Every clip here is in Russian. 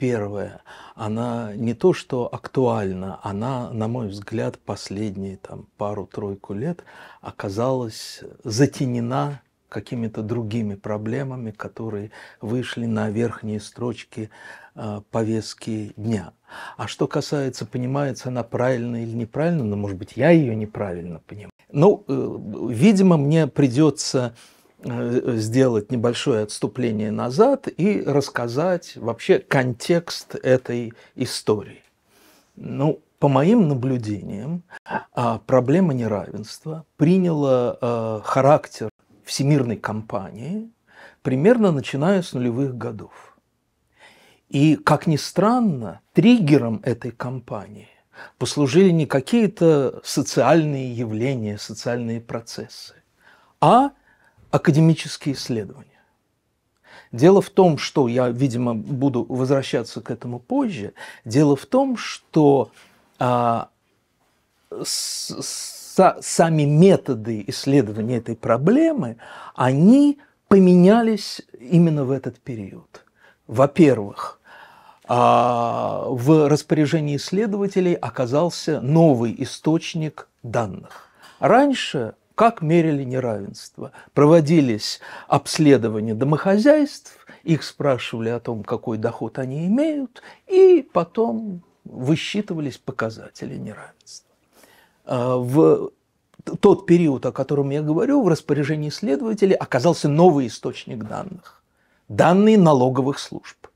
первая, она не то что актуальна, она, на мой взгляд, последние там, пару-тройку лет оказалась затенена какими-то другими проблемами, которые вышли на верхние строчки э, повестки дня. А что касается, понимается она правильно или неправильно, ну, может быть, я ее неправильно понимаю. Ну, э, видимо, мне придется Э, сделать небольшое отступление назад и рассказать вообще контекст этой истории. Ну, по моим наблюдениям, а, проблема неравенства приняла э, характер всемирной кампании примерно начиная с нулевых годов. И, как ни странно, триггером этой кампании послужили не какие-то социальные явления, социальные процессы, а академические исследования. Дело в том, что я, видимо, буду возвращаться к этому позже. Дело в том, что а, с, с, сами методы исследования этой проблемы, они поменялись именно в этот период. Во-первых, а, в распоряжении исследователей оказался новый источник данных. Раньше как мерили неравенство. Проводились обследования домохозяйств, их спрашивали о том, какой доход они имеют, и потом высчитывались показатели неравенства. А, в тот период, о котором я говорю, в распоряжении следователей оказался новый источник данных – данные налоговых служб.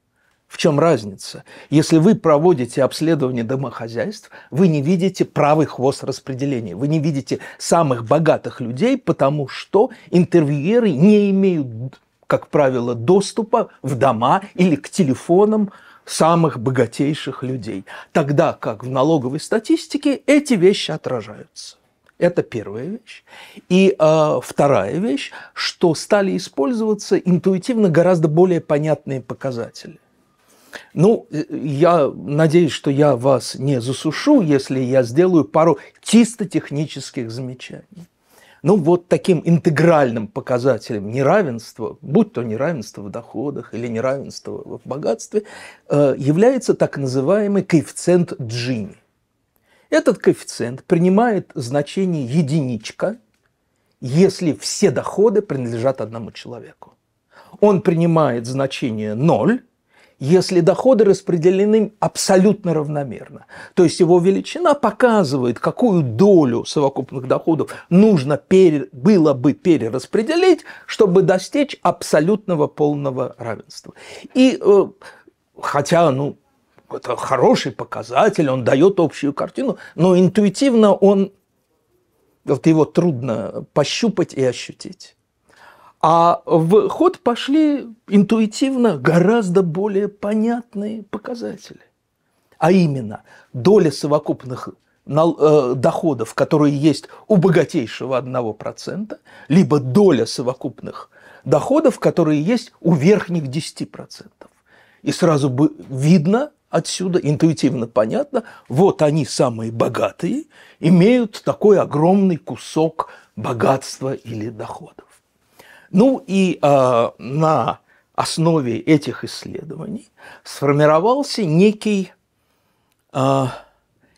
В чем разница? Если вы проводите обследование домохозяйств, вы не видите правый хвост распределения, вы не видите самых богатых людей, потому что интервьюеры не имеют, как правило, доступа в дома или к телефонам самых богатейших людей. Тогда как в налоговой статистике эти вещи отражаются. Это первая вещь. И э, вторая вещь, что стали использоваться интуитивно гораздо более понятные показатели. Ну, э, я надеюсь, что я вас не засушу, если я сделаю пару чисто технических замечаний. Ну, вот таким интегральным показателем неравенства, будь то неравенство в доходах или неравенство в богатстве, э, является так называемый коэффициент Джини. Этот коэффициент принимает значение единичка, если все доходы принадлежат одному человеку. Он принимает значение ноль если доходы распределены абсолютно равномерно. То есть его величина показывает, какую долю совокупных доходов нужно пере, было бы перераспределить, чтобы достичь абсолютного полного равенства. И э, хотя, ну, это хороший показатель, он дает общую картину, но интуитивно он, вот его трудно пощупать и ощутить. А в ход пошли интуитивно гораздо более понятные показатели. А именно, доля совокупных э, доходов, которые есть у богатейшего 1%, либо доля совокупных доходов, которые есть у верхних 10%. И сразу бы видно отсюда, интуитивно понятно, вот они самые богатые, имеют такой огромный кусок богатства или дохода. Ну и э, на основе этих исследований сформировался некий э,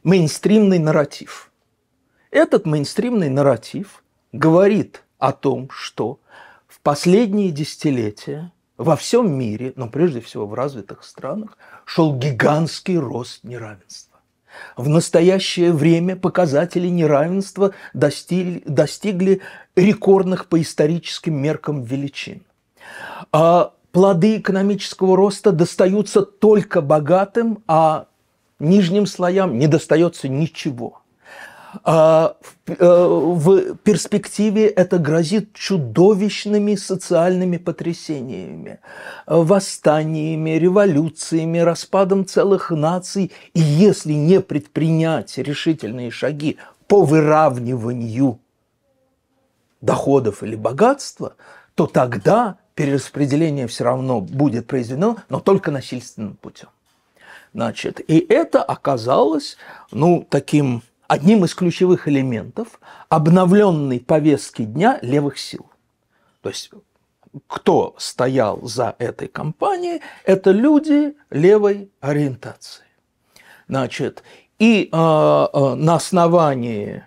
мейнстримный нарратив. Этот мейнстримный нарратив говорит о том, что в последние десятилетия во всем мире, но прежде всего в развитых странах, шел гигантский рост неравенства. В настоящее время показатели неравенства достигли, достигли рекордных по историческим меркам величин. А плоды экономического роста достаются только богатым, а нижним слоям не достается ничего – а, э, в перспективе это грозит чудовищными социальными потрясениями, восстаниями, революциями, распадом целых наций. И если не предпринять решительные шаги по выравниванию доходов или богатства, то тогда перераспределение все равно будет произведено, но только насильственным путем. Значит, и это оказалось, ну, таким одним из ключевых элементов обновленной повестки дня левых сил. То есть кто стоял за этой кампанией, это люди левой ориентации. Значит, и э, э, на основании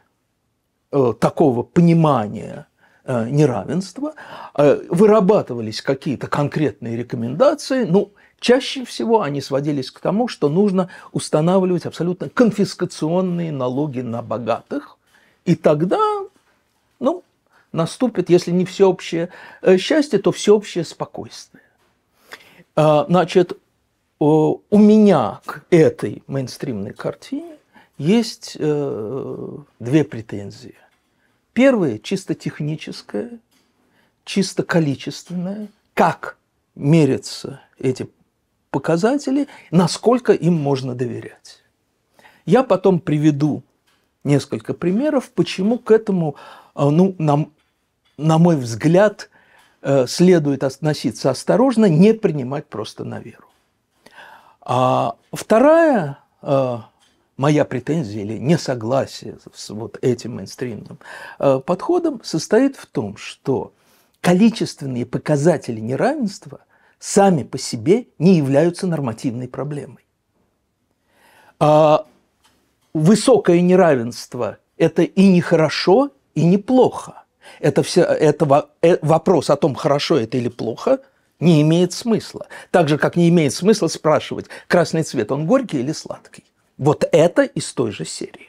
э, такого понимания э, неравенства э, вырабатывались какие-то конкретные рекомендации. Ну, Чаще всего они сводились к тому, что нужно устанавливать абсолютно конфискационные налоги на богатых, и тогда, ну, наступит, если не всеобщее э, счастье, то всеобщее спокойствие. А, значит, у меня к этой мейнстримной картине есть э, две претензии. Первая – чисто техническая, чисто количественная, как мерятся эти показатели, насколько им можно доверять. Я потом приведу несколько примеров, почему к этому, э, ну, на, на мой взгляд, э, следует относиться осторожно, не принимать просто на веру. А вторая э, моя претензия или несогласие с вот этим мейнстримным подходом состоит в том, что количественные показатели неравенства сами по себе не являются нормативной проблемой. А высокое неравенство – это и не хорошо, и не плохо. Это, все, это э, вопрос о том, хорошо это или плохо, не имеет смысла. Так же, как не имеет смысла спрашивать, красный цвет, он горький или сладкий. Вот это из той же серии.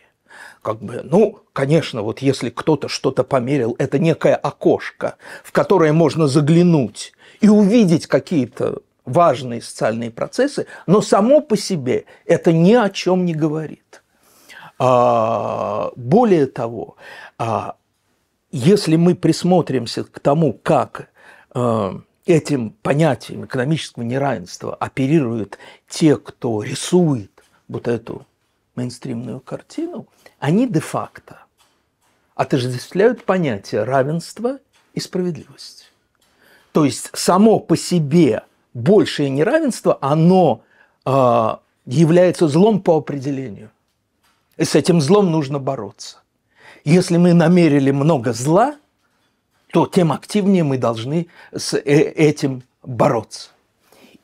Как бы, ну, конечно, вот если кто-то что-то померил, это некое окошко, в которое можно заглянуть и увидеть какие-то важные социальные процессы, но само по себе это ни о чем не говорит. А, более того, а, если мы присмотримся к тому, как э, этим понятием экономического неравенства оперируют те, кто рисует вот эту мейнстримную картину, они де-факто отождествляют понятие равенства и справедливости. То есть само по себе большее неравенство, оно э, является злом по определению. И с этим злом нужно бороться. Если мы намерили много зла, то тем активнее мы должны с э, этим бороться.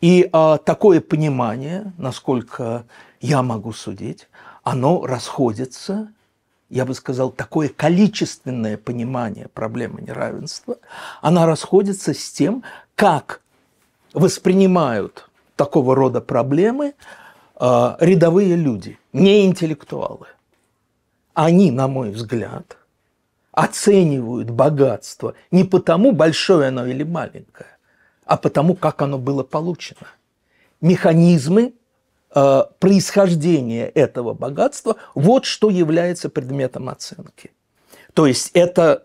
И э, такое понимание, насколько я могу судить, оно расходится я бы сказал, такое количественное понимание проблемы неравенства, она расходится с тем, как воспринимают такого рода проблемы э, рядовые люди, не интеллектуалы. Они, на мой взгляд, оценивают богатство не потому, большое оно или маленькое, а потому, как оно было получено. Механизмы Э, происхождение этого богатства, вот что является предметом оценки. То есть это,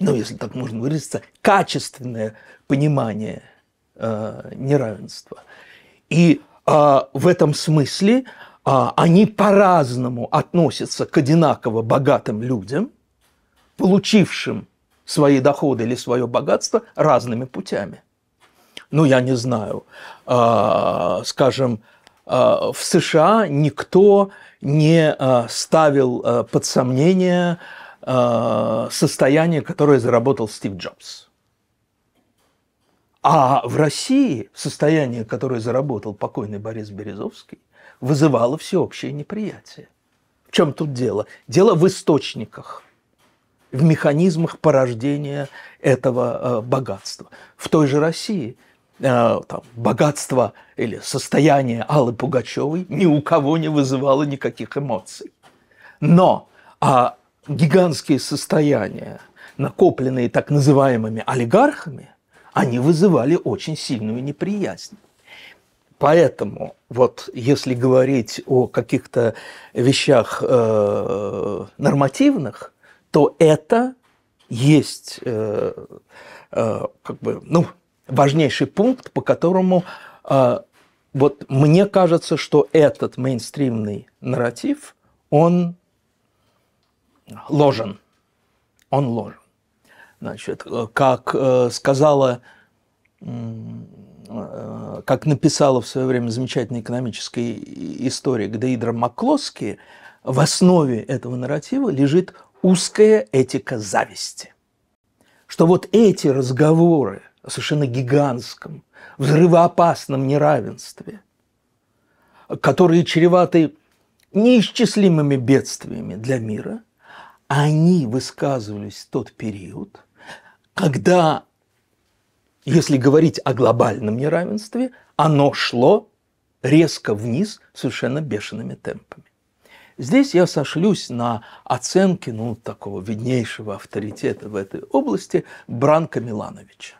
ну, если так можно выразиться, качественное понимание э, неравенства. И э, в этом смысле э, они по-разному относятся к одинаково богатым людям, получившим свои доходы или свое богатство разными путями. Ну, я не знаю, э, скажем, а, в США никто не а, ставил а, под сомнение состояние, которое заработал Стив Джобс. А в России состояние, которое заработал покойный Борис Березовский, вызывало всеобщее неприятие. В чем тут дело? Дело в источниках, в механизмах порождения этого богатства. В той же России – а, там, богатство или состояние Аллы Пугачевой ни у кого не вызывало никаких эмоций. Но а гигантские состояния, накопленные так называемыми олигархами, они вызывали очень сильную неприязнь. Поэтому вот если говорить о каких-то вещах э, нормативных, то это есть э, э, как бы, ну, важнейший пункт, по которому э, вот мне кажется, что этот мейнстримный нарратив, он ложен. Он ложен. Значит, э, как э, сказала, как написала в свое время замечательная экономическая историк Деидра Маклоски, в основе этого нарратива лежит узкая этика зависти. Что вот эти разговоры о совершенно гигантском, взрывоопасном неравенстве, которые чреваты неисчислимыми бедствиями для мира, они высказывались в тот период, когда, если говорить о глобальном неравенстве, оно шло резко вниз совершенно бешеными темпами. Здесь я сошлюсь на оценки ну, такого виднейшего авторитета в этой области Бранка Милановича.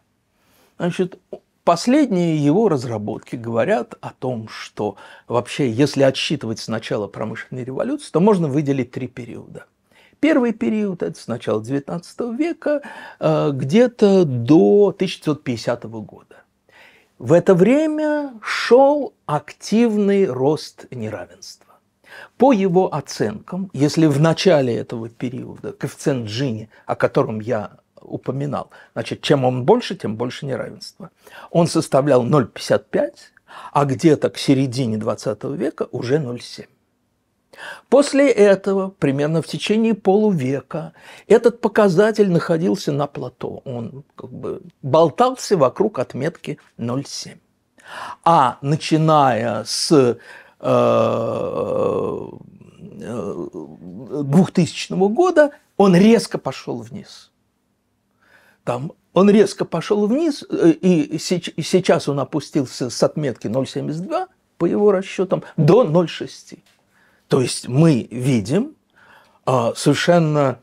Значит, последние его разработки говорят о том, что вообще, если отсчитывать с начала промышленной революции, то можно выделить три периода. Первый период – это с начала XIX века, э, где-то до 1950 года. В это время шел активный рост неравенства. По его оценкам, если в начале этого периода коэффициент Джини, о котором я упоминал. Значит, чем он больше, тем больше неравенства. Он составлял 0,55, а где-то к середине 20 века уже 0,7. После этого, примерно в течение полувека, этот показатель находился на плато. Он как бы болтался вокруг отметки 0,7. А начиная с 2000 э, э, года он резко пошел вниз там он резко пошел вниз, э, и сейчас он опустился с отметки 0,72 по его расчетам до 0,6. То есть мы видим а, совершенно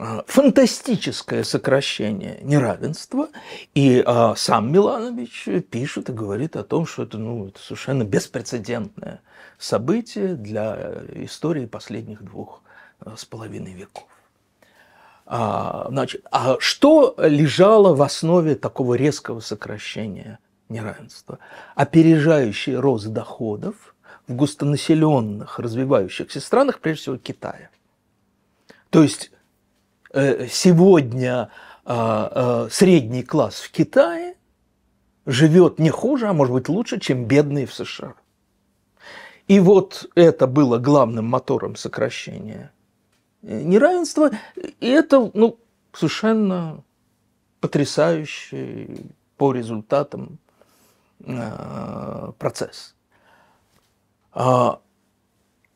а, фантастическое сокращение неравенства, и а, сам Миланович пишет и говорит о том, что это, ну, это совершенно беспрецедентное событие для э, истории последних двух э, с половиной веков. А, значит, а что лежало в основе такого резкого сокращения неравенства? Опережающий рост доходов в густонаселенных развивающихся странах, прежде всего Китая. То есть э, сегодня а, а, средний класс в Китае живет не хуже, а может быть лучше, чем бедные в США. И вот это было главным мотором сокращения Э, неравенство И это ну, совершенно потрясающий по результатам э, процесс. А,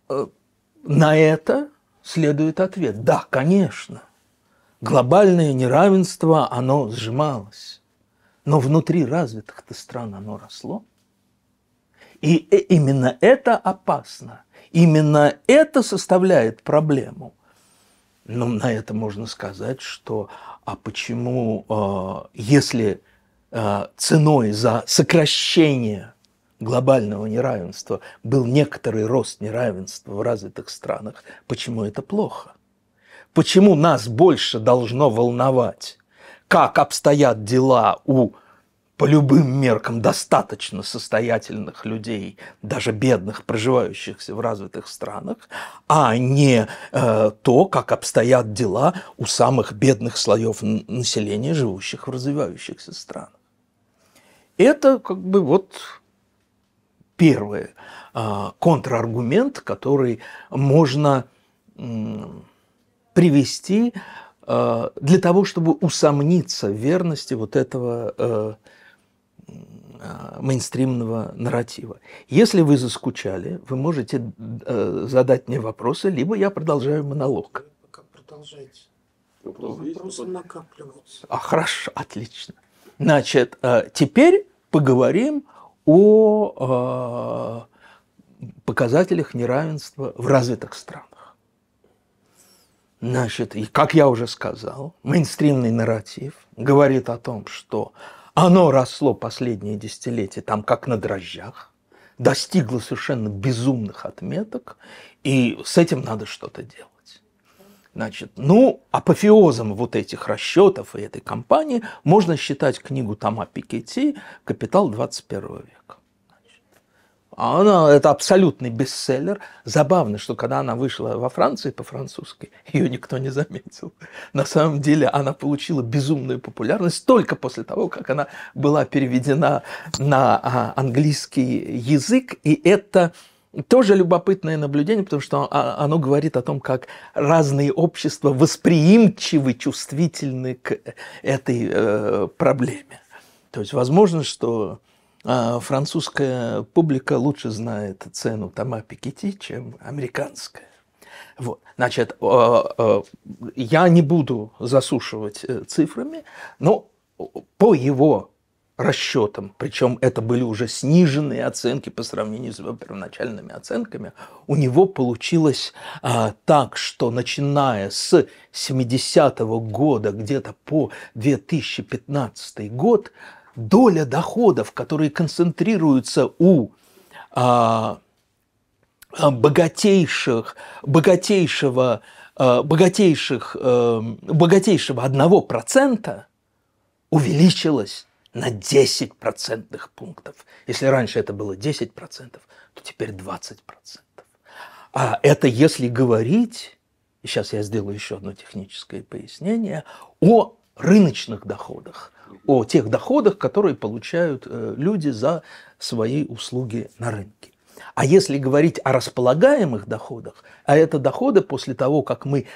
э, на это следует ответ. Да, конечно, глобальное неравенство, оно сжималось. Но внутри развитых-то стран оно росло. И именно это опасно. Именно это составляет проблему – но на это можно сказать, что а почему, э, если э, ценой за сокращение глобального неравенства был некоторый рост неравенства в развитых странах, почему это плохо? Почему нас больше должно волновать, как обстоят дела у по любым меркам достаточно состоятельных людей, даже бедных, проживающихся в развитых странах, а не э, то, как обстоят дела у самых бедных слоев населения, живущих в развивающихся странах. Это как бы вот первый э, контраргумент, который можно э, привести э, для того, чтобы усомниться в верности вот этого э, Э, мейнстримного нарратива. Если вы заскучали, вы можете э, задать мне вопросы, либо я продолжаю монолог. Продолжайте. Ну, вопросы накапливаются. А хорошо, отлично. Значит, э, теперь поговорим о показателях неравенства в развитых странах. Значит, и как я уже сказал, мейнстримный нарратив говорит о том, что оно росло последние десятилетия там как на дрожжах, достигло совершенно безумных отметок, и с этим надо что-то делать. Значит, ну, апофеозом вот этих расчетов и этой компании можно считать книгу Тома Пикетти «Капитал 21 века». А она, это абсолютный бестселлер. Забавно, что когда она вышла во Франции по-французски, ее никто не заметил. На самом деле она получила безумную популярность только после того, как она была переведена на а, английский язык. И это тоже любопытное наблюдение, потому что а, оно говорит о том, как разные общества восприимчивы, чувствительны к этой э, проблеме. То есть возможно, что а французская публика лучше знает цену Тома Пикетти, чем американская. Вот. Значит, я не буду засушивать э, цифрами, но по его расчетам, причем это были уже сниженные оценки по сравнению с его первоначальными оценками, у него получилось а, так, что начиная с 70-го года где-то по 2015 год доля доходов, которые концентрируются у а, а богатейших, богатейшего, а, богатейших, э, богатейшего одного процента увеличилась на 10 процентных пунктов. Если раньше это было 10 процентов, то теперь 20 процентов. А это если говорить, сейчас я сделаю еще одно техническое пояснение, о рыночных доходах о тех доходах, которые получают э, люди за свои услуги на рынке. А если говорить о располагаемых доходах, а это доходы после того, как мы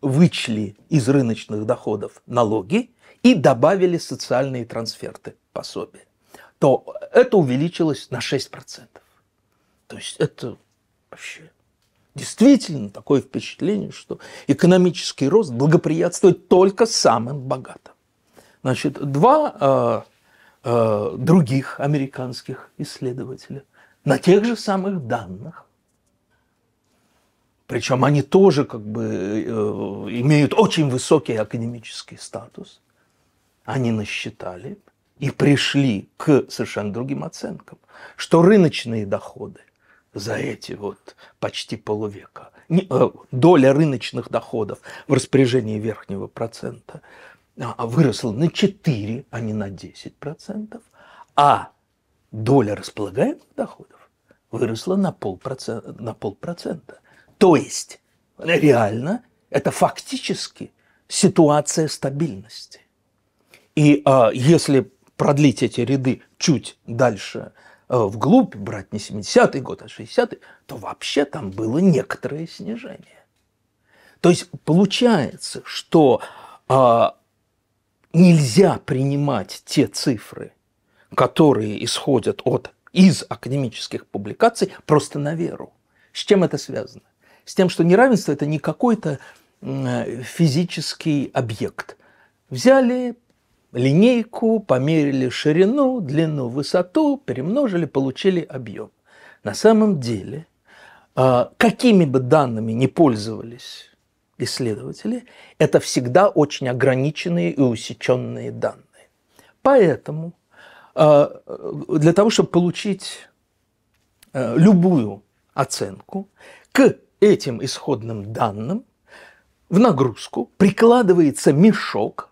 вычли из рыночных доходов налоги и добавили социальные трансферты, пособия, то это увеличилось на 6%. То есть это вообще действительно такое впечатление, что экономический рост благоприятствует только самым богатым. Значит, два э, э, других американских исследователя на тех же самых данных причем они тоже как бы э, имеют очень высокий академический статус, они насчитали и пришли к совершенно другим оценкам, что рыночные доходы за эти вот почти полувека, э, доля рыночных доходов в распоряжении верхнего процента а, а выросла на 4, а не на 10%, а доля располагаемых доходов выросла на полпроцента. На полпроцента. То есть реально это фактически ситуация стабильности. И а, если продлить эти ряды чуть дальше а, вглубь, брать не 70-й год, а 60-й, то вообще там было некоторое снижение. То есть получается, что а, нельзя принимать те цифры, которые исходят от, из академических публикаций, просто на веру. С чем это связано? С тем, что неравенство – это не какой-то э, физический объект. Взяли линейку, померили ширину, длину, высоту, перемножили, получили объем. На самом деле, а, какими бы данными ни пользовались исследователи, это всегда очень ограниченные и усеченные данные. Поэтому э, для того, чтобы получить э, любую оценку к этим исходным данным, в нагрузку прикладывается мешок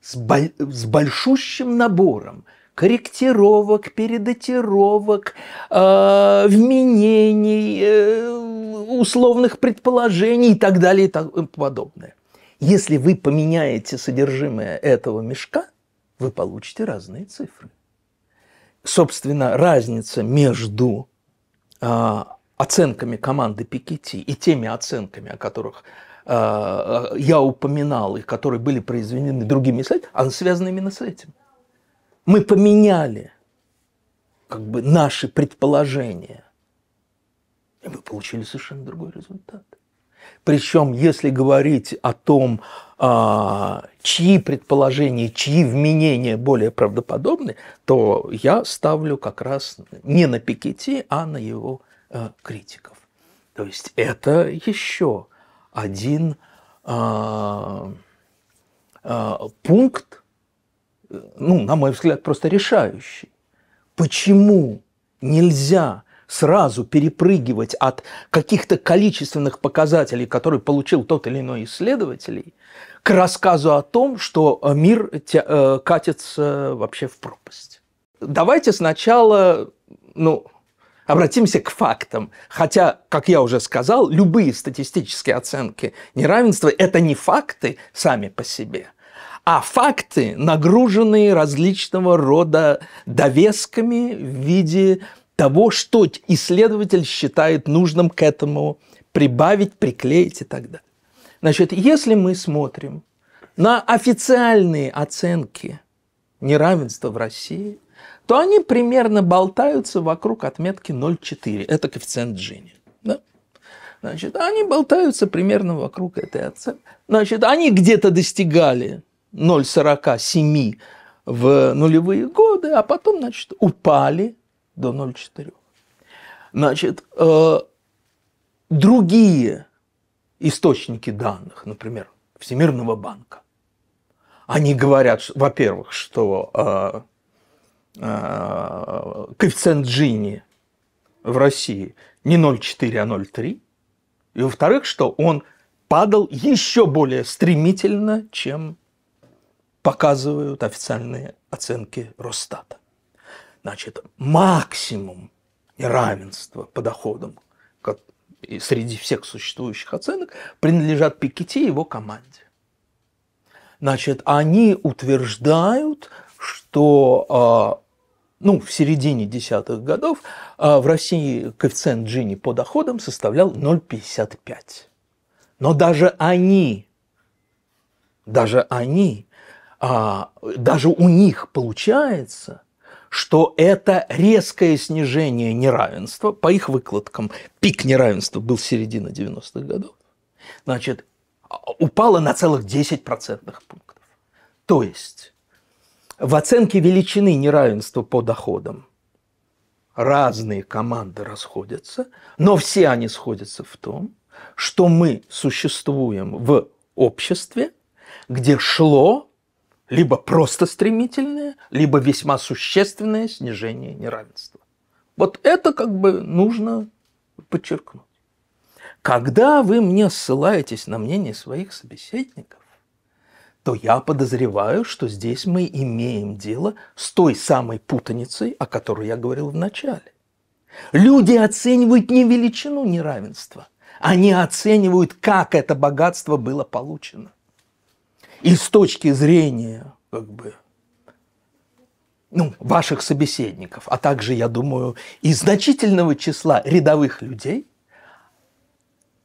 с, боль... большущим набором корректировок, передатировок, э, вменений, э, условных предположений и так далее и тому подобное. Если вы поменяете содержимое этого мешка, вы получите разные цифры. Собственно, разница между э, оценками команды Пикетти и теми оценками, о которых э, я упоминал и которые были произведены другими исследователями, она связана именно с этим – мы поменяли как бы наши предположения. И мы получили совершенно другой результат. Причем, если говорить о том, а, чьи предположения, чьи вменения более правдоподобны, то я ставлю как раз не на Пикетти, а на его э, критиков. То есть это еще один а, а, пункт ну, на мой взгляд, просто решающий. Почему нельзя сразу перепрыгивать от каких-то количественных показателей, которые получил тот или иной исследователь, к рассказу о том, что э, мир э, катится э, вообще в пропасть. Давайте сначала, ну, обратимся к фактам. Хотя, как я уже сказал, любые статистические оценки неравенства – это не факты сами по себе – а факты, нагруженные различного рода довесками в виде того, что исследователь считает нужным к этому прибавить, приклеить и так далее. Значит, если мы смотрим на официальные оценки неравенства в России, то они примерно болтаются вокруг отметки 0,4. Это коэффициент Джини. Да? Значит, они болтаются примерно вокруг этой оценки. Значит, они где-то достигали 0,47 в нулевые годы, а потом, значит, упали до 0,4. Значит, э, другие источники данных, например, Всемирного банка, они говорят, во-первых, что э, э, коэффициент Джини в России не 0,4, а 0,3. И во-вторых, что он падал еще более стремительно, чем показывают официальные оценки Росстата. Значит, максимум неравенства по доходам как и среди всех существующих оценок принадлежат Пикетти и его команде. Значит, они утверждают, что а, ну, в середине десятых годов а, в России коэффициент Джини по доходам составлял 0,55. Но даже они, даже они а, даже у них получается, что это резкое снижение неравенства, по их выкладкам, пик неравенства был середина 90-х годов, значит, упало на целых 10 процентных пунктов. То есть в оценке величины неравенства по доходам разные команды расходятся, но все они сходятся в том, что мы существуем в обществе, где шло либо просто стремительное, либо весьма существенное снижение неравенства. Вот это как бы нужно подчеркнуть. Когда вы мне ссылаетесь на мнение своих собеседников, то я подозреваю, что здесь мы имеем дело с той самой путаницей, о которой я говорил в начале. Люди оценивают не величину неравенства, они оценивают, как это богатство было получено. И с точки зрения как бы, ну, ваших собеседников, а также, я думаю, и значительного числа рядовых людей,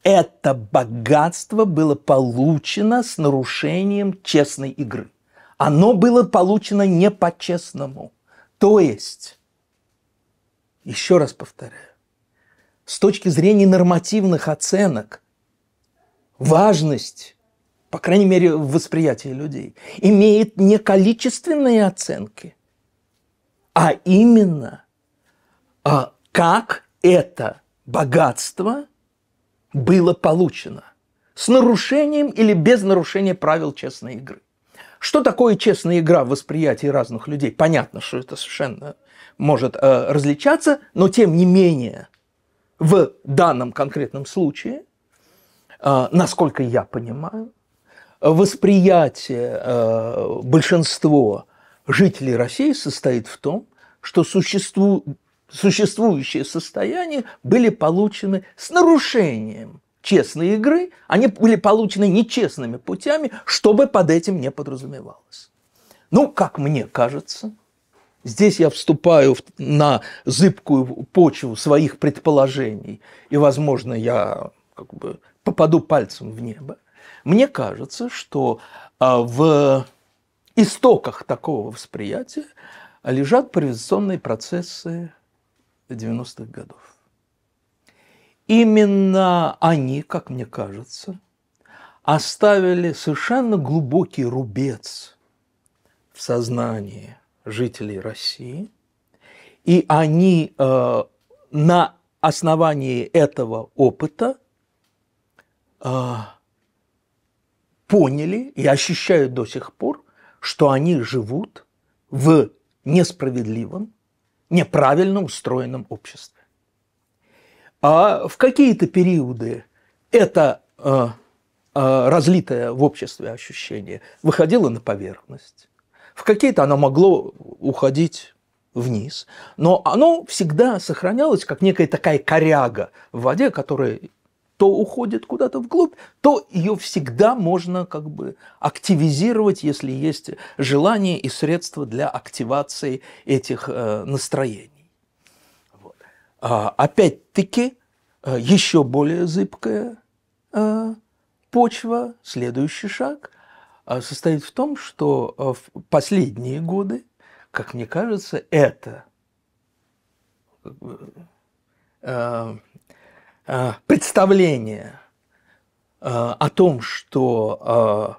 это богатство было получено с нарушением честной игры. Оно было получено не по-честному. То есть, еще раз повторяю, с точки зрения нормативных оценок, важность по крайней мере, в восприятии людей, имеет не количественные оценки, а именно, а, как это богатство было получено с нарушением или без нарушения правил честной игры. Что такое честная игра в восприятии разных людей? Понятно, что это совершенно может э, различаться, но тем не менее в данном конкретном случае, э, насколько я понимаю, восприятие э, большинства жителей России состоит в том, что существу... существующие состояния были получены с нарушением честной игры, они были получены нечестными путями, что бы под этим не подразумевалось. Ну, как мне кажется, здесь я вступаю на зыбкую почву своих предположений, и, возможно, я как бы попаду пальцем в небо. Мне кажется, что а, в истоках такого восприятия лежат приватизационные процессы 90-х годов. Именно они, как мне кажется, оставили совершенно глубокий рубец в сознании жителей России, и они э, на основании этого опыта э, поняли и ощущают до сих пор, что они живут в несправедливом, неправильно устроенном обществе. А в какие-то периоды это э, э, разлитое в обществе ощущение выходило на поверхность, в какие-то оно могло уходить вниз, но оно всегда сохранялось как некая такая коряга в воде, которая то уходит куда-то вглубь, то ее всегда можно как бы активизировать, если есть желание и средства для активации этих э, настроений. Вот. А, опять-таки, э, еще более зыбкая э, почва, следующий шаг состоит в том, что в последние годы, как мне кажется, это а, представление а, о том, что а,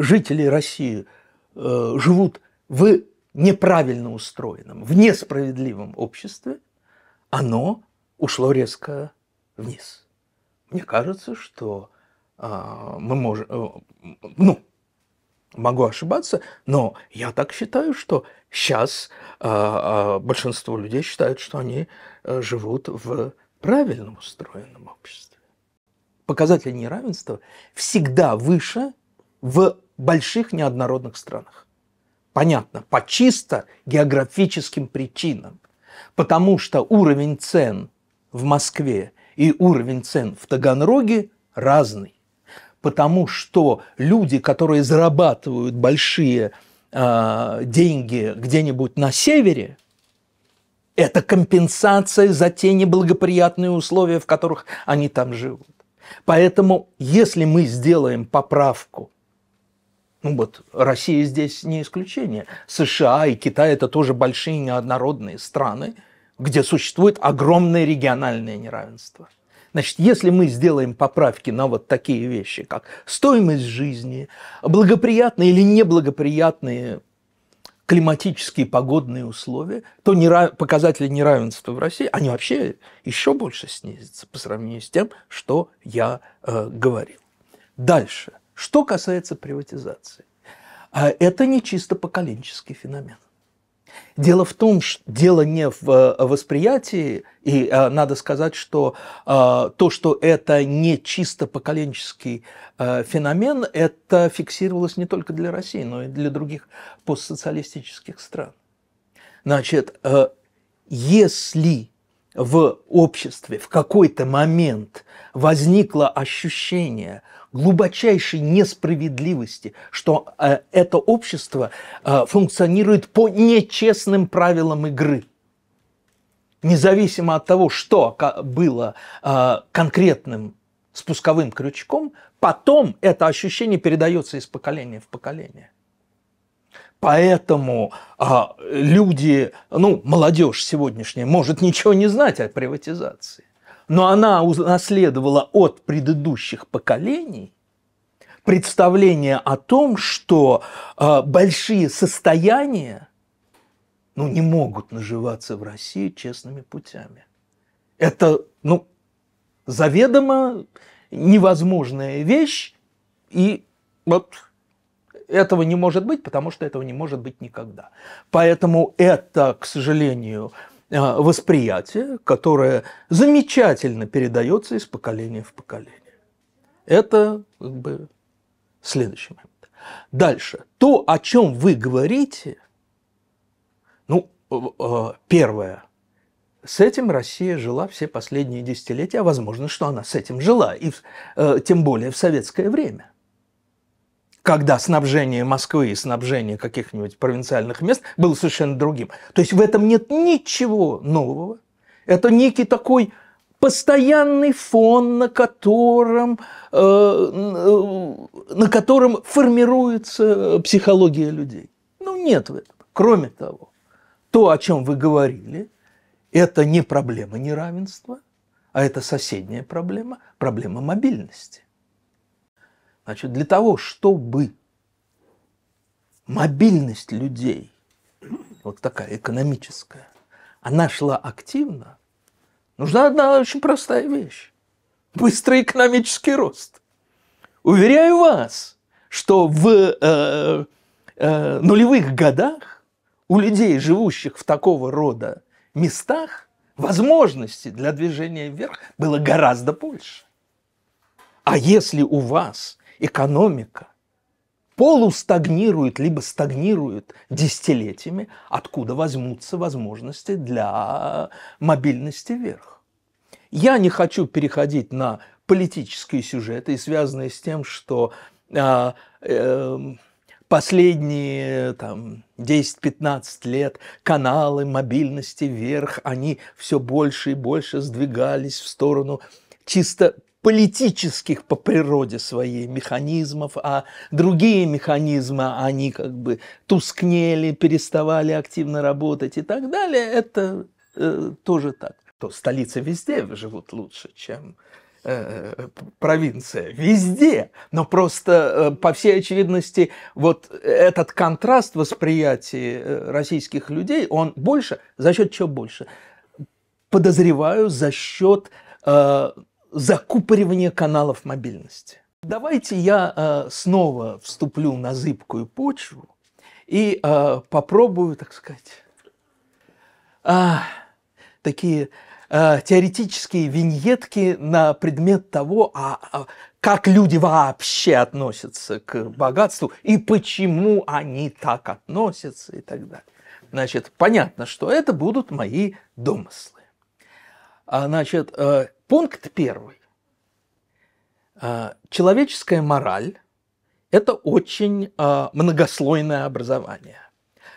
жители России живут в неправильно устроенном, в несправедливом обществе, оно ушло резко вниз. Мне кажется, что мы можем, ну, могу ошибаться, но я так считаю, что сейчас большинство людей считают, что они э, живут в правильно устроенном обществе показатель неравенства всегда выше в больших неоднородных странах. Понятно, по чисто географическим причинам. Потому что уровень цен в Москве и уровень цен в Таганроге разный. Потому что люди, которые зарабатывают большие э, деньги где-нибудь на севере, это компенсация за те неблагоприятные условия, в которых они там живут. Поэтому, если мы сделаем поправку, ну вот Россия здесь не исключение, США и Китай это тоже большие неоднородные страны, где существует огромное региональное неравенство. Значит, если мы сделаем поправки на вот такие вещи, как стоимость жизни, благоприятные или неблагоприятные климатические погодные условия, то показатели неравенства в России, они вообще еще больше снизятся по сравнению с тем, что я э, говорил. Дальше. Что касается приватизации. А это не чисто поколенческий феномен. Дело в том, что дело не в э, восприятии, и э, надо сказать, что э, то, что это не чисто поколенческий феномен, это фиксировалось не только для России, но и для других постсоциалистических стран. Значит, если в обществе в какой-то момент возникло ощущение глубочайшей несправедливости, что э, это общество э, функционирует по нечестным правилам игры. Независимо от того, что было э, конкретным спусковым крючком, потом это ощущение передается из поколения в поколение. Поэтому а, люди, ну, молодежь сегодняшняя может ничего не знать о приватизации, но она унаследовала от предыдущих поколений представление о том, что а, большие состояния ну, не могут наживаться в России честными путями. Это ну, заведомо невозможная вещь, и вот этого не может быть, потому что этого не может быть никогда. Поэтому это, к сожалению, э, восприятие, которое замечательно передается из поколения в поколение. Это как бы следующий момент. Дальше. То, о чем вы говорите, ну, э, э, первое, с этим Россия жила все последние десятилетия, а возможно, что она с этим жила, и тем более в советское время когда снабжение Москвы и снабжение каких-нибудь провинциальных мест было совершенно другим. То есть в этом нет ничего нового. Это некий такой постоянный фон, на котором, э, э, на котором формируется психология людей. Ну, нет в этом. Кроме того, то, о чем вы говорили, это не проблема неравенства, а это соседняя проблема, проблема мобильности. Значит, для того, чтобы мобильность людей, вот такая экономическая, она шла активно, нужна одна очень простая вещь. Быстрый экономический рост. Уверяю вас, что в э, э, нулевых годах у людей, живущих в такого рода местах, возможности для движения вверх было гораздо больше. А если у вас экономика полустагнирует, либо стагнирует десятилетиями, откуда возьмутся возможности для мобильности вверх. Я не хочу переходить на политические сюжеты, связанные с тем, что э, э, последние там, 10-15 лет каналы мобильности вверх, они все больше и больше сдвигались в сторону чисто политических по природе своей механизмов, а другие механизмы, они как бы тускнели, переставали активно работать и так далее, это э, тоже так. То столицы везде живут лучше, чем э, провинция. Везде. Но просто, э, по всей очевидности, вот этот контраст восприятия э, российских людей, он больше, за счет чего больше? Подозреваю, за счет э, закупоривание каналов мобильности. Давайте я э, снова вступлю на зыбкую почву и э, попробую, так сказать, а, такие э, теоретические виньетки на предмет того, а, а, как люди вообще относятся к богатству и почему они так относятся и так далее. Значит, понятно, что это будут мои домыслы. А Значит, э, пункт первый. Э, человеческая мораль – это очень э, многослойное образование.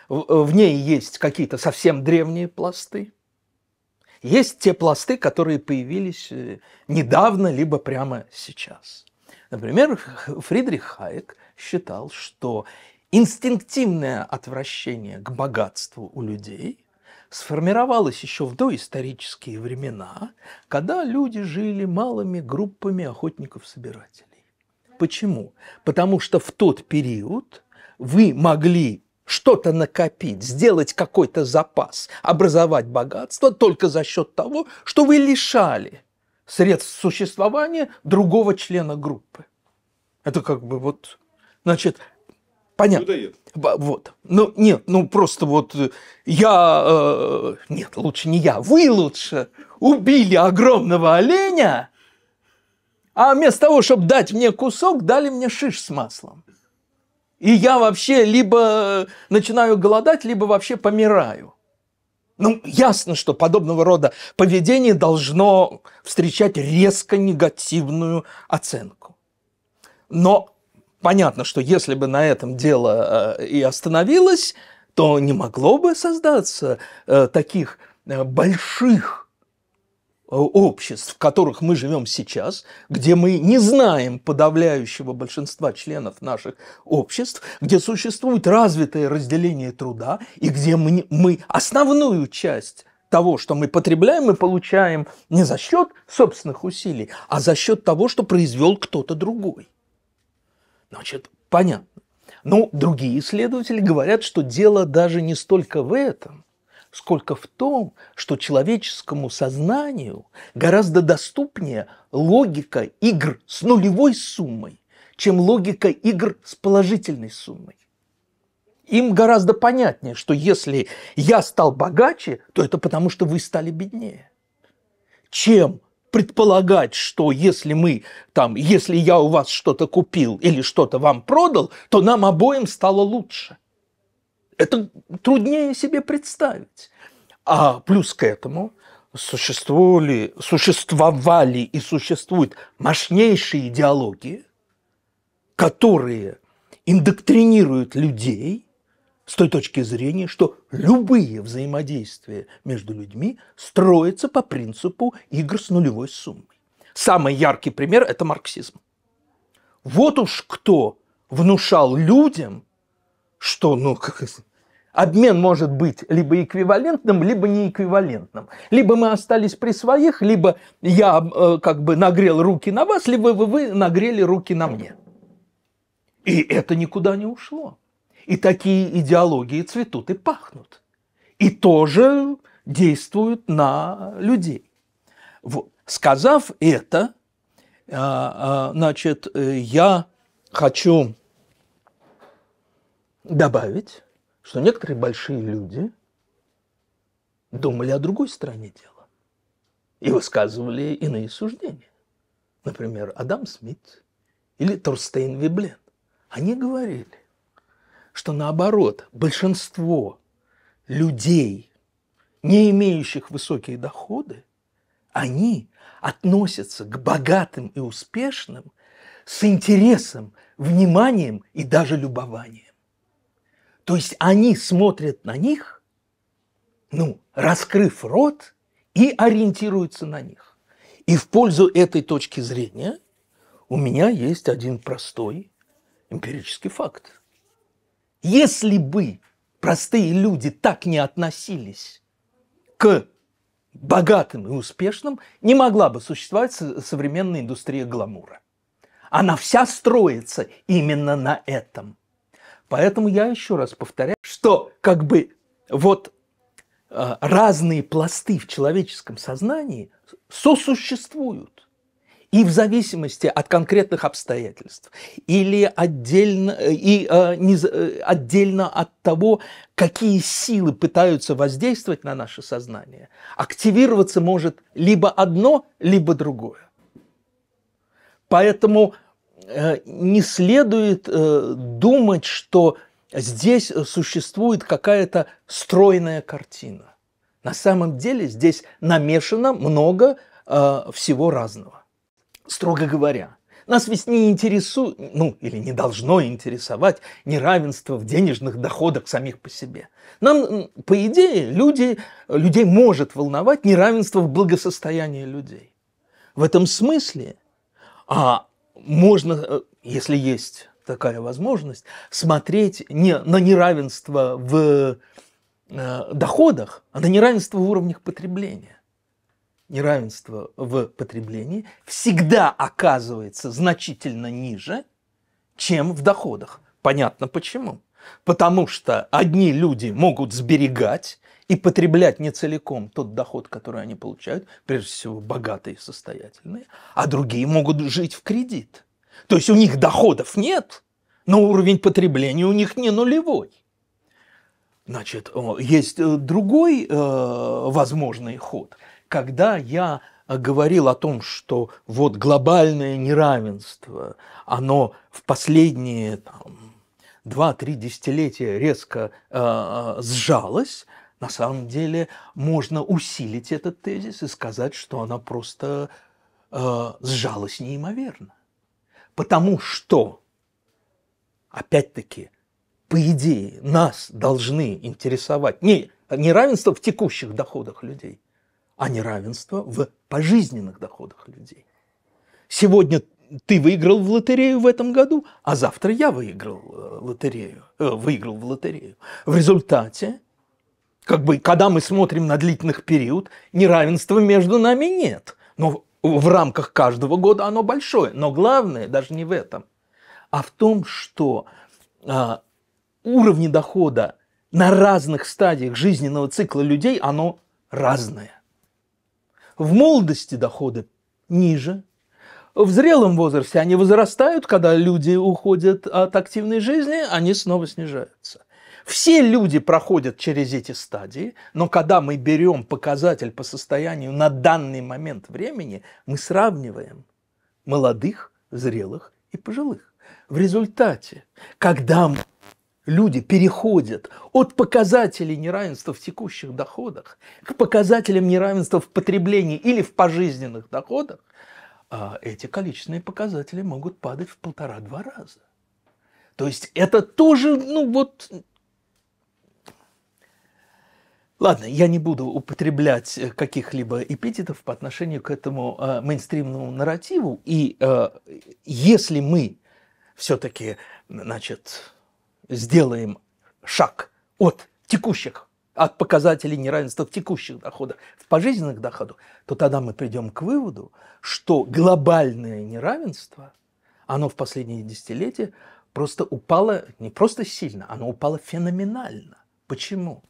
В ней есть какие-то совсем древние пласты, есть те пласты, которые появились недавно, либо прямо сейчас. Например, Фридрих Хайек считал, что инстинктивное отвращение к богатству у людей – Сформировалось еще в доисторические времена, когда люди жили малыми группами охотников-собирателей. Почему? Потому что в тот период вы могли что-то накопить, сделать какой-то запас, образовать богатство только за счет того, что вы лишали средств существования другого члена группы. Это как бы вот, значит, Понятно. Людоед. Вот. Ну, нет, ну просто вот э, я... Э, нет, лучше не я. Вы лучше убили огромного оленя, а вместо того, чтобы дать мне кусок, дали мне шиш с маслом. И я вообще либо э, начинаю голодать, либо вообще помираю. Ну, ясно, что подобного рода поведение должно встречать резко негативную оценку. Но понятно, что если бы на этом дело э, и остановилось, то не могло бы создаться э, таких э, больших обществ, в которых мы живем сейчас, где мы не знаем подавляющего большинства членов наших обществ, где существует развитое разделение труда и где мы, мы основную часть того, что мы потребляем, мы получаем не за счет собственных усилий, а за счет того, что произвел кто-то другой. Значит, понятно. Но другие исследователи говорят, что дело даже не столько в этом, сколько в том, что человеческому сознанию гораздо доступнее логика игр с нулевой суммой, чем логика игр с положительной суммой. Им гораздо понятнее, что если я стал богаче, то это потому, что вы стали беднее, чем предполагать, что если мы там, если я у вас что-то купил или что-то вам продал, то нам обоим стало лучше. Это труднее себе представить. А плюс к этому существовали, существовали и существуют мощнейшие идеологии, которые индоктринируют людей – с той точки зрения, что любые взаимодействия между людьми строятся по принципу игр с нулевой суммой. Самый яркий пример – это марксизм. Вот уж кто внушал людям, что ну, как, обмен может быть либо эквивалентным, либо неэквивалентным. Либо мы остались при своих, либо я э, как бы нагрел руки на вас, либо вы, вы нагрели руки на мне. И это никуда не ушло. И такие идеологии цветут и пахнут. И тоже действуют на людей. Вот. Сказав это, а, а, значит, э, я хочу добавить, что некоторые большие люди думали о другой стороне дела и высказывали иные суждения. Например, Адам Смит или Торстейн Виблен. Они говорили, что наоборот, большинство людей, не имеющих высокие доходы, они относятся к богатым и успешным с интересом, вниманием и даже любованием. То есть они смотрят на них, ну, раскрыв рот, и ориентируются на них. И в пользу этой точки зрения у меня есть один простой эмпирический факт. Если бы простые люди так не относились к богатым и успешным, не могла бы существовать современная индустрия гламура. Она вся строится именно на этом. Поэтому я еще раз повторяю, что как бы вот э, разные пласты в человеческом сознании сосуществуют. И в зависимости от конкретных обстоятельств или отдельно, э, и, э, не, э, отдельно от того, какие силы пытаются воздействовать на наше сознание, активироваться может либо одно, либо другое. Поэтому э, не следует э, думать, что здесь существует какая-то стройная картина. На самом деле здесь намешано много э, всего разного строго говоря. Нас ведь не интересует, ну или не должно интересовать неравенство в денежных доходах самих по себе. Нам, по идее, люди, людей может волновать неравенство в благосостоянии людей. В этом смысле а, можно, э, если есть такая возможность, смотреть не на неравенство в э, доходах, а на неравенство в уровнях потребления неравенство в потреблении всегда оказывается значительно ниже, чем в доходах. Понятно почему. Потому что одни люди могут сберегать и потреблять не целиком тот доход, который они получают, прежде всего богатые и состоятельные, а другие могут жить в кредит. То есть у них доходов нет, но уровень потребления у них не нулевой. Значит, есть э, другой э, возможный ход – когда я э, говорил о том, что вот глобальное неравенство, оно в последние там, 2-3 десятилетия резко э, э, сжалось, на самом деле можно усилить этот тезис и сказать, что она просто э, сжалась неимоверно. Потому что, опять-таки, по идее, нас должны интересовать не неравенство в текущих доходах людей, а неравенство в пожизненных доходах людей. Сегодня ты выиграл в лотерею в этом году, а завтра я выиграл э, лотерею, э, выиграл в лотерею. В результате, как бы, когда мы смотрим на длительных период, неравенства между нами нет. Но в, рамках каждого года оно большое. Но главное даже не в этом, а в том, что э, уровни дохода на разных стадиях жизненного цикла людей, оно разное. В молодости доходы ниже. В зрелом возрасте они возрастают, когда люди уходят от активной жизни, они снова снижаются. Все люди проходят через эти стадии, но когда мы берем показатель по состоянию на данный момент времени, мы сравниваем молодых, зрелых и пожилых. В результате, когда мы люди переходят от показателей неравенства в текущих доходах к показателям неравенства в потреблении или в пожизненных доходах, а, эти количественные показатели могут падать в полтора-два раза. То есть это тоже, ну вот... Ладно, я не буду употреблять э, каких-либо эпитетов по отношению к этому э, мейнстримному нарративу. И э, если мы все-таки, значит, сделаем шаг от текущих, от показателей неравенства в текущих доходах в пожизненных доходах, то тогда мы придем к выводу, что глобальное неравенство, оно в последние десятилетия просто упало не просто сильно, оно упало феноменально. Почему?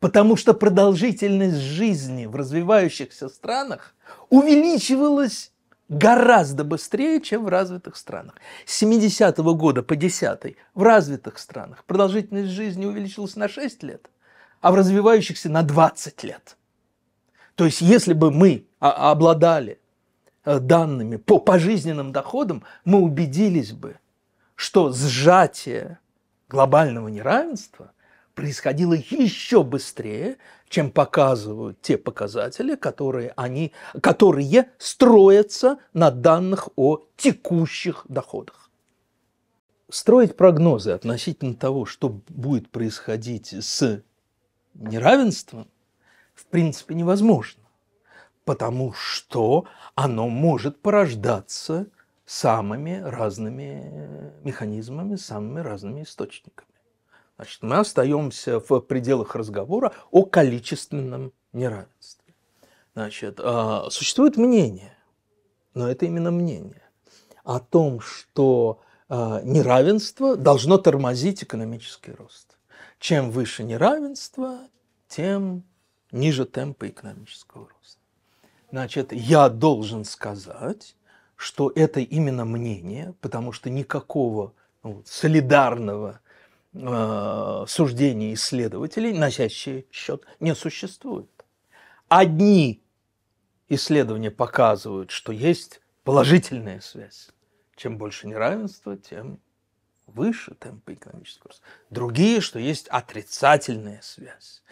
Потому что продолжительность жизни в развивающихся странах увеличивалась гораздо быстрее, чем в развитых странах. С 70 -го года по 10 в развитых странах продолжительность жизни увеличилась на 6 лет, а в развивающихся на 20 лет. То есть, если бы мы а, обладали э, данными по пожизненным доходам, мы убедились бы, что сжатие глобального неравенства – происходило еще быстрее, чем показывают те показатели, которые, они, которые строятся на данных о текущих доходах. Строить прогнозы относительно того, что будет происходить с неравенством, в принципе невозможно, потому что оно может порождаться самыми разными механизмами, самыми разными источниками. Значит, мы остаемся в пределах разговора о количественном неравенстве. Значит, а, существует мнение, но это именно мнение, о том, что а, неравенство должно тормозить экономический рост. Чем выше неравенство, тем ниже темпы экономического роста. Значит, я должен сказать, что это именно мнение, потому что никакого ну, солидарного э, суждений исследователей на сей счет не существует. Одни исследования показывают, что есть положительная связь. Чем больше неравенства, тем выше темпы экономического роста. Другие, что есть отрицательная связь.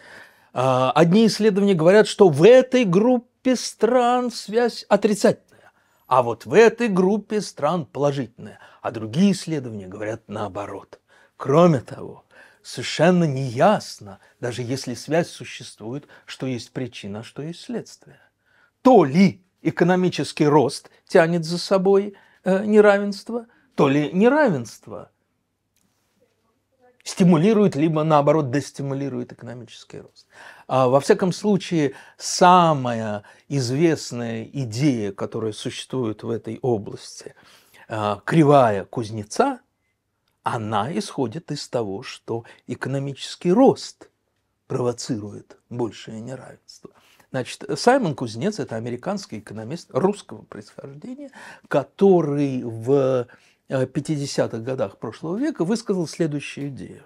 Э, одни исследования говорят, что в этой группе стран связь отрицательная, а вот в этой группе стран положительная. А другие исследования говорят наоборот. Кроме того, совершенно неясно, даже если связь существует, что есть причина, а что есть следствие. То ли экономический рост тянет за собой э, неравенство, то ли неравенство стимулирует, либо наоборот дестимулирует экономический рост. А Во всяком случае, самая известная идея, которая существует в этой области, э, кривая кузнеца – она исходит из того, что экономический рост провоцирует большее неравенство. Значит, Саймон Кузнец – это американский экономист русского происхождения, который в 50-х э, годах прошлого века высказал следующую идею,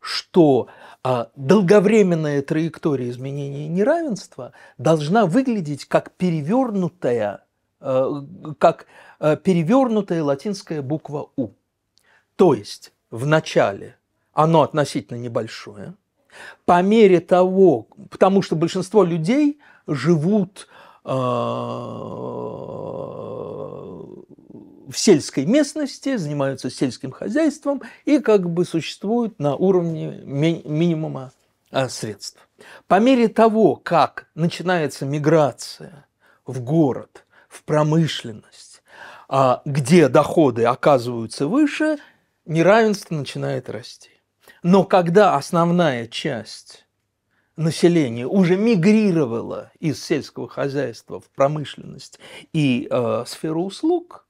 что а, долговременная траектория изменения неравенства должна выглядеть как перевернутая, э, как э, перевернутая латинская буква «У». То есть в начале оно относительно небольшое, по мере того, потому что большинство людей живут э, в сельской местности, занимаются сельским хозяйством и как бы существуют на уровне ми минимума э, средств. По мере того, как начинается миграция в город, в промышленность, а где доходы оказываются выше, неравенство начинает расти. Но когда основная часть населения уже мигрировала из сельского хозяйства в промышленность и э, сферу услуг,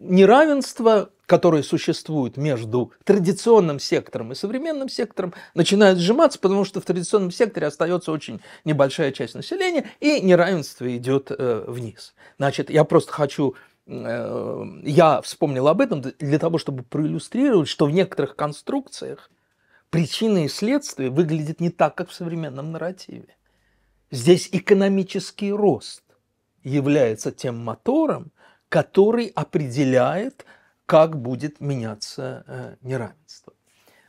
неравенство, которое существует между традиционным сектором и современным сектором, начинает сжиматься, потому что в традиционном секторе остается очень небольшая часть населения, и неравенство идет э, вниз. Значит, я просто хочу Э, я вспомнил об этом для того, чтобы проиллюстрировать, что в некоторых конструкциях причины и следствия выглядят не так, как в современном нарративе. Здесь экономический рост является тем мотором, который определяет, как будет меняться э, неравенство.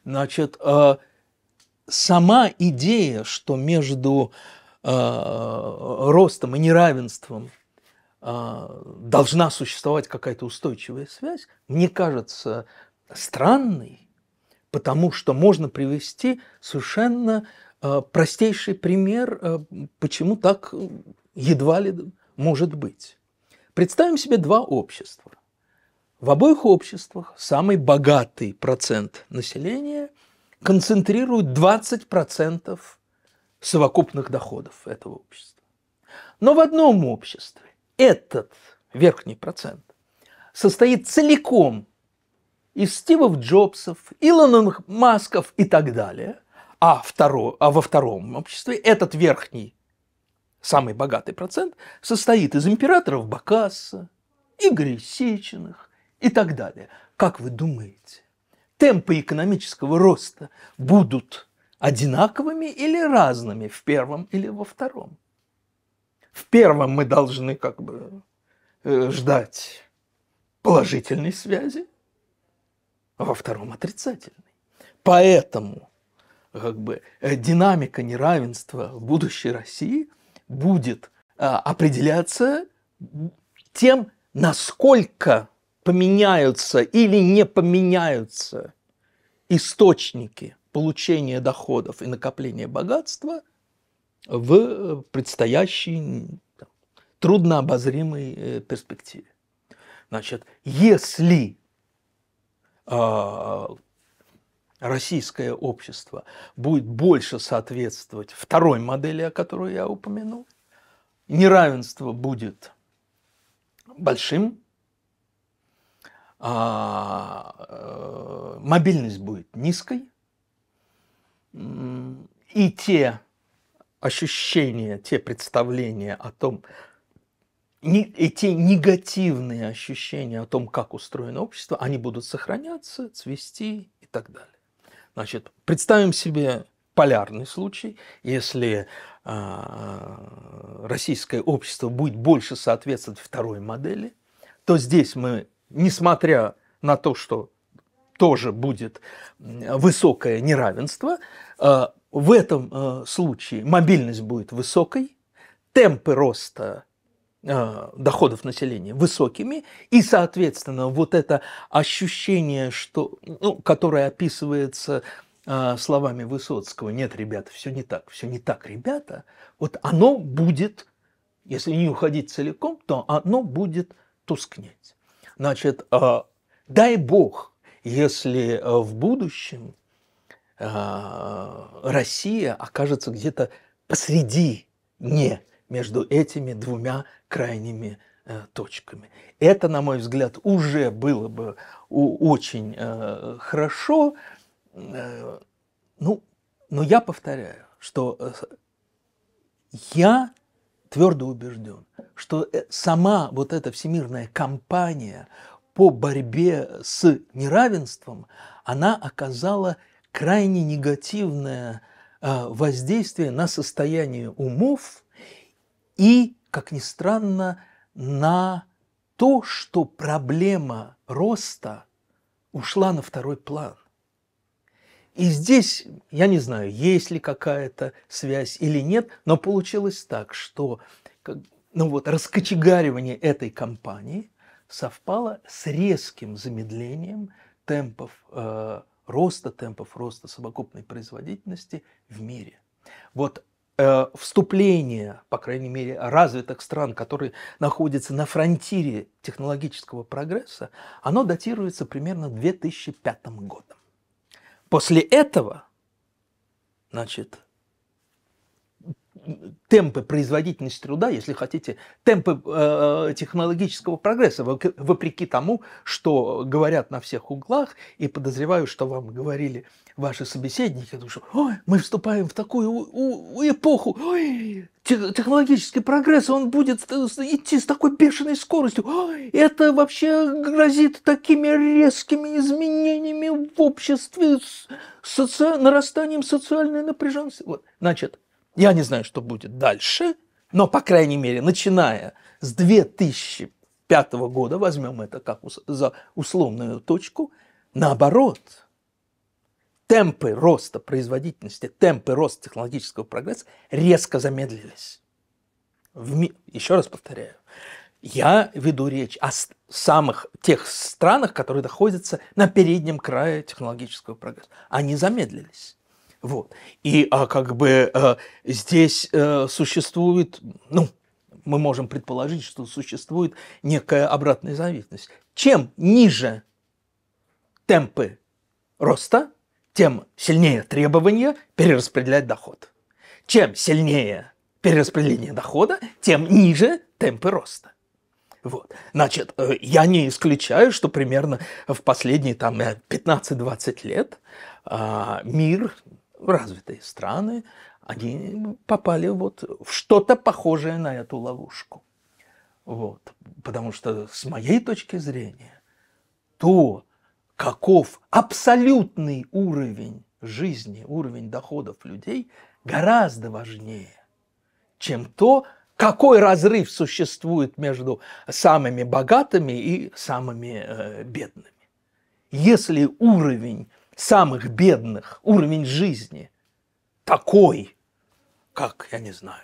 Значит, э, сама идея, что между ростом и неравенством Э, должна существовать какая-то устойчивая связь, мне кажется странной, потому что можно привести совершенно э, простейший пример, э, почему так едва ли может быть. Представим себе два общества. В обоих обществах самый богатый процент населения концентрирует 20% совокупных доходов этого общества. Но в одном обществе этот верхний процент состоит целиком из Стивов Джобсов, Илонов Масков и так далее, а, второ, а во втором обществе этот верхний, самый богатый процент состоит из императоров Бакаса, Игоря Сеченых и так далее. Как вы думаете, темпы экономического роста будут одинаковыми или разными в первом или во втором? в первом мы должны как бы э, ждать положительной связи, а во втором отрицательной. Поэтому как бы, э, динамика неравенства в будущей России будет э, определяться тем, насколько поменяются или не поменяются источники получения доходов и накопления богатства – в э, предстоящей там, труднообозримой э, перспективе. Значит, если э, российское общество будет больше соответствовать второй модели, о которой я упомянул, неравенство будет большим, а, э, мобильность будет низкой, и те ощущения, те представления о том, эти негативные ощущения о том, как устроено общество, они будут сохраняться, цвести и так далее. Значит, представим себе полярный случай, если а, российское общество будет больше соответствовать второй модели, то здесь мы, несмотря на то, что тоже будет высокое неравенство, а, в этом э, случае мобильность будет высокой, темпы роста э, доходов населения высокими, и, соответственно, вот это ощущение, что, ну, которое описывается э, словами Высоцкого, нет, ребята, все не так, все не так, ребята, вот оно будет, если не уходить целиком, то оно будет тускнеть. Значит, дай бог, если в будущем Э, Россия окажется где-то посреди, не между этими двумя крайними э, точками. Это, на мой взгляд, уже было бы очень э, хорошо. Ну, но я повторяю, что я твердо убежден, что сама вот эта всемирная кампания по борьбе с неравенством, она оказала крайне негативное а, воздействие на состояние умов и, как ни странно, на то, что проблема роста ушла на второй план. И здесь, я не знаю, есть ли какая-то связь или нет, но получилось так, что ну вот, раскочегаривание этой компании совпало с резким замедлением темпов э, роста, темпов роста совокупной производительности в мире. Вот э, вступление, по крайней мере, развитых стран, которые находятся на фронтире технологического прогресса, оно датируется примерно 2005 годом. После этого, значит, темпы производительности труда, если хотите, темпы э, технологического прогресса, вопреки тому, что говорят на всех углах, и подозреваю, что вам говорили ваши собеседники, потому что Ой, мы вступаем в такую у, у, эпоху, Ой, технологический прогресс, он будет идти с такой бешеной скоростью, Ой, это вообще грозит такими резкими изменениями в обществе, соци... нарастанием социальной напряженности. Вот. Значит, я не знаю, что будет дальше, но, по крайней мере, начиная с 2005 года, возьмем это как за условную точку, наоборот, темпы роста производительности, темпы роста технологического прогресса резко замедлились. В Еще раз повторяю, я веду речь о самых тех странах, которые находятся на переднем крае технологического прогресса. Они замедлились. Вот. И а, как бы а, здесь а, существует, ну, мы можем предположить, что существует некая обратная зависимость. Чем ниже темпы роста, тем сильнее требование перераспределять доход. Чем сильнее перераспределение дохода, тем ниже темпы роста. Вот. Значит, э, я не исключаю, что примерно в последние там, 15-20 лет а, мир, развитые страны, они попали вот в что-то похожее на эту ловушку. Вот. Потому что с моей точки зрения, то, каков абсолютный уровень жизни, уровень доходов людей, гораздо важнее, чем то, какой разрыв существует между самыми богатыми и самыми э, бедными. Если уровень самых бедных уровень жизни такой, как, я не знаю,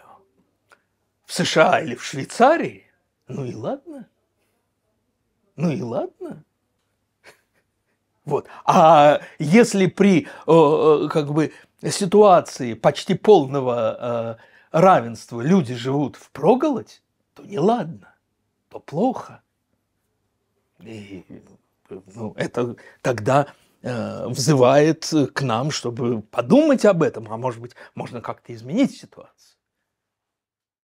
в США или в Швейцарии, ну и ладно. Ну и ладно. Вот. А если при э, э, как бы, ситуации почти полного э, равенства люди живут в проголодь, то не ладно, то плохо. И ну, это тогда Э, взывает к нам, чтобы подумать об этом, а может быть, можно как-то изменить ситуацию.